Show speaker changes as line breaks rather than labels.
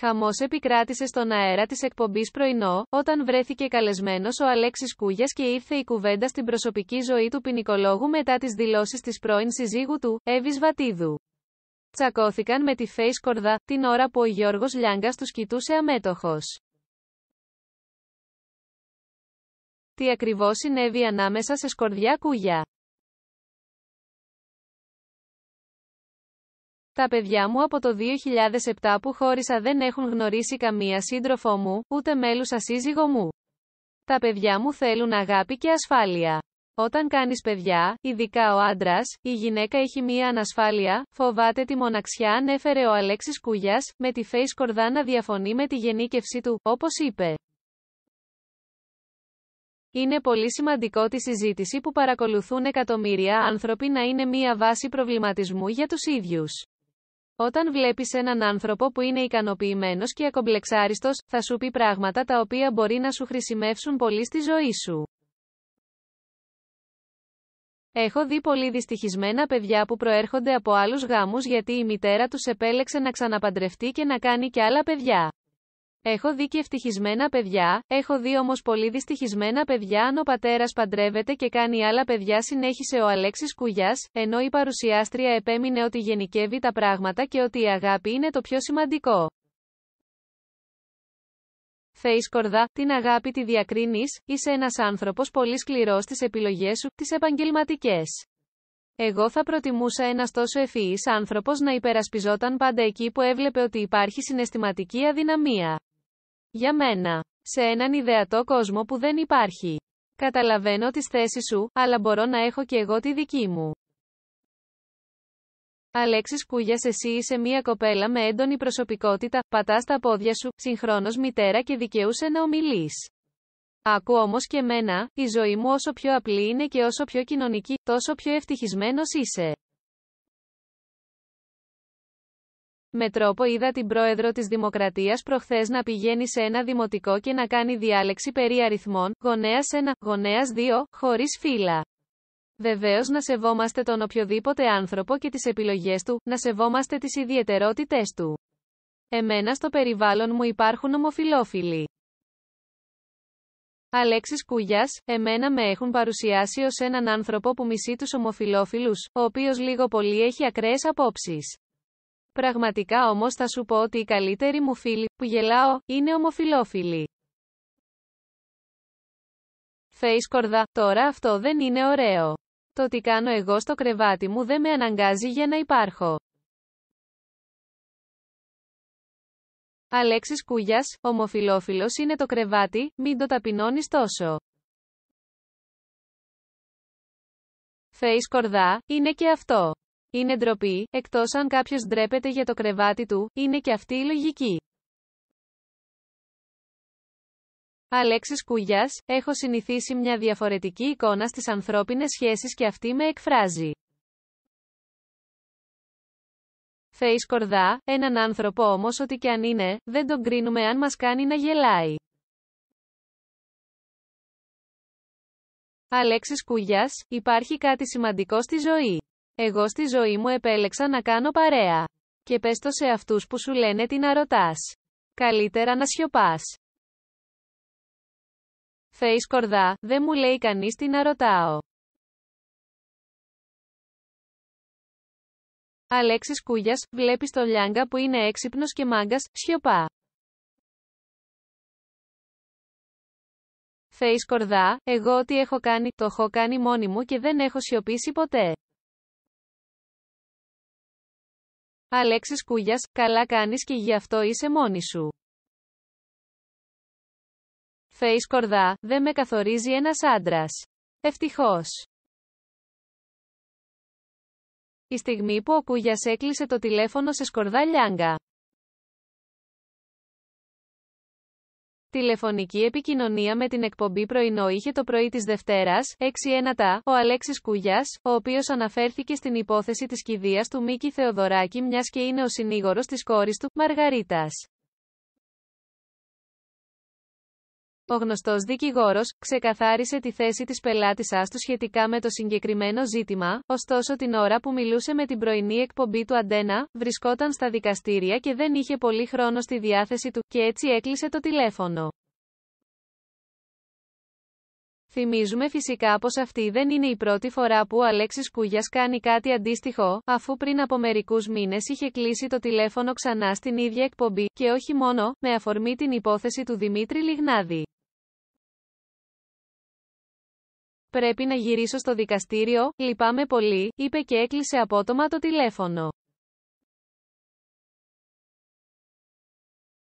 Χαμός επικράτησε στον αέρα της εκπομπής πρωινό, όταν βρέθηκε καλεσμένος ο Αλέξης Κούγιας και ήρθε η κουβέντα στην προσωπική ζωή του ποινικολόγου μετά τις δηλώσεις της πρώην συζύγου του, Εύης Βατίδου. Τσακώθηκαν με τη Face Κορδά, την ώρα που ο Γιώργος Λιάγκας τους κοιτούσε αμέτωχος. Τι ακριβώς συνέβη ανάμεσα σε σκορδιά κούγια. Τα παιδιά μου από το 2007 που χώρισα δεν έχουν γνωρίσει καμία σύντροφό μου, ούτε μέλους ασύζυγο μου. Τα παιδιά μου θέλουν αγάπη και ασφάλεια. Όταν κάνεις παιδιά, ειδικά ο άντρας, η γυναίκα έχει μία ανασφάλεια, φοβάται τη μοναξιά ανέφερε ο Αλέξης Κούγιας, με τη Face να διαφωνεί με τη γενίκευση του, όπως είπε. Είναι πολύ σημαντικό τη συζήτηση που παρακολουθούν εκατομμύρια άνθρωποι να είναι μία βάση προβληματισμού για τους ίδιους. Όταν βλέπεις έναν άνθρωπο που είναι ικανοποιημένος και ακομπλεξάριστος, θα σου πει πράγματα τα οποία μπορεί να σου χρησιμεύσουν πολύ στη ζωή σου. Έχω δει πολύ δυστυχισμένα παιδιά που προέρχονται από άλλους γάμους γιατί η μητέρα τους επέλεξε να ξαναπαντρευτεί και να κάνει και άλλα παιδιά. Έχω δει και ευτυχισμένα παιδιά, έχω δει όμως πολύ δυστυχισμένα παιδιά αν ο πατέρας παντρεύεται και κάνει άλλα παιδιά, συνέχισε ο Αλέξης Κουγιάς, ενώ η παρουσιάστρια επέμεινε ότι γενικεύει τα πράγματα και ότι η αγάπη είναι το πιο σημαντικό. Θεής την αγάπη τη διακρίνεις, είσαι ένας άνθρωπος πολύ σκληρός στις επιλογές σου, τις επαγγελματικές. Εγώ θα προτιμούσα ένας τόσο ευφυής άνθρωπος να υπερασπιζόταν πάντα εκεί που έβλεπε ότι υπάρχει συναισθηματική αδυναμία. Για μένα. Σε έναν ιδεατό κόσμο που δεν υπάρχει. Καταλαβαίνω τις θέσεις σου, αλλά μπορώ να έχω και εγώ τη δική μου. Αλέξης Κούγιας εσύ είσαι μια κοπέλα με έντονη προσωπικότητα, πατάς τα πόδια σου, συγχρόνως μητέρα και δικαιούσε να ομιλείς. Άκου όμως και μένα, η ζωή μου όσο πιο απλή είναι και όσο πιο κοινωνική, τόσο πιο ευτυχισμένος είσαι. με τρόπο είδα την πρόεδρο της Δημοκρατίας προχθές να πηγαίνει σε ένα δημοτικό και να κάνει διάλεξη περί αριθμών, γονέας 1, γονέας 2, χωρίς φύλλα. Βεβαίως να σεβόμαστε τον οποιοδήποτε άνθρωπο και τις επιλογές του, να σεβόμαστε τις ιδιαιτερότητές του. Εμένα στο περιβάλλον μου υπάρχουν ομοφιλόφιλοι. Αλέξης Κούγιας, εμένα με έχουν παρουσιάσει ως έναν άνθρωπο που μισεί τους ομοφιλόφιλους, ο οποίος λίγο πολύ έχει ακραίες απόψεις. Πραγματικά όμως θα σου πω ότι οι καλύτεροι μου φίλοι, που γελάω, είναι ομοφιλόφιλοι. Φέισκορδα, τώρα αυτό δεν είναι ωραίο. Το τι κάνω εγώ στο κρεβάτι μου δεν με αναγκάζει για να υπάρχω. Αλέξης Κούγιας, ομοφιλόφιλος είναι το κρεβάτι, μην το ταπεινώνεις τόσο. Φέισκορδα, είναι και αυτό. Είναι ντροπή, εκτός αν κάποιος ντρέπεται για το κρεβάτι του, είναι και αυτή η λογική. Αλέξης Κουγιάς, έχω συνηθίσει μια διαφορετική εικόνα στις ανθρώπινες σχέσεις και αυτή με εκφράζει. Θεής Κορδά, έναν άνθρωπο όμως ότι και αν είναι, δεν τον κρίνουμε αν μας κάνει να γελάει. Αλέξης Κουγιάς, υπάρχει κάτι σημαντικό στη ζωή. Εγώ στη ζωή μου επέλεξα να κάνω παρέα. Και πες το σε αυτούς που σου λένε τι να ρωτάς. Καλύτερα να σιωπάς. Θεή σκορδά, δεν μου λέει κανείς τι να ρωτάω. Αλέξης Κούγιας, βλέπεις το Λιάγκα που είναι έξυπνος και μάγκας, σιωπά. Θεή σκορδά, εγώ τι έχω κάνει, το έχω κάνει μόνη μου και δεν έχω σιωπήσει ποτέ. Αλέξης Κούγιας, καλά κάνεις και γι' αυτό είσαι μόνη σου. Φέι Σκορδά, δεν με καθορίζει ένας άντρας. Ευτυχώς. Η στιγμή που ο Κούγιας έκλεισε το τηλέφωνο σε Σκορδά Λιάγκα. Τηλεφωνική επικοινωνία με την εκπομπή πρωινό είχε το πρωί της Δευτέρας, 6 τα, ο Αλέξης Κούγιας, ο οποίος αναφέρθηκε στην υπόθεση της κηδείας του Μίκη Θεοδωράκη μιας και είναι ο συνήγορος της κόρης του, Μαργαρίτας. Ο γνωστός δικηγόρος ξεκαθάρισε τη θέση της πελάτησά του σχετικά με το συγκεκριμένο ζήτημα, ωστόσο την ώρα που μιλούσε με την πρωινή εκπομπή του Αντένα, βρισκόταν στα δικαστήρια και δεν είχε πολύ χρόνο στη διάθεση του, και έτσι έκλεισε το τηλέφωνο. Θυμίζουμε φυσικά πως αυτή δεν είναι η πρώτη φορά που ο Αλέξης Κούγιας κάνει κάτι αντίστοιχο, αφού πριν από μερικούς μήνες είχε κλείσει το τηλέφωνο ξανά στην ίδια εκπομπή, και όχι μόνο, με αφορμή την υπόθεση του Δημήτρη Λιγνάδη. Πρέπει να γυρίσω στο δικαστήριο, λυπάμαι πολύ, είπε και έκλεισε απότομα το τηλέφωνο.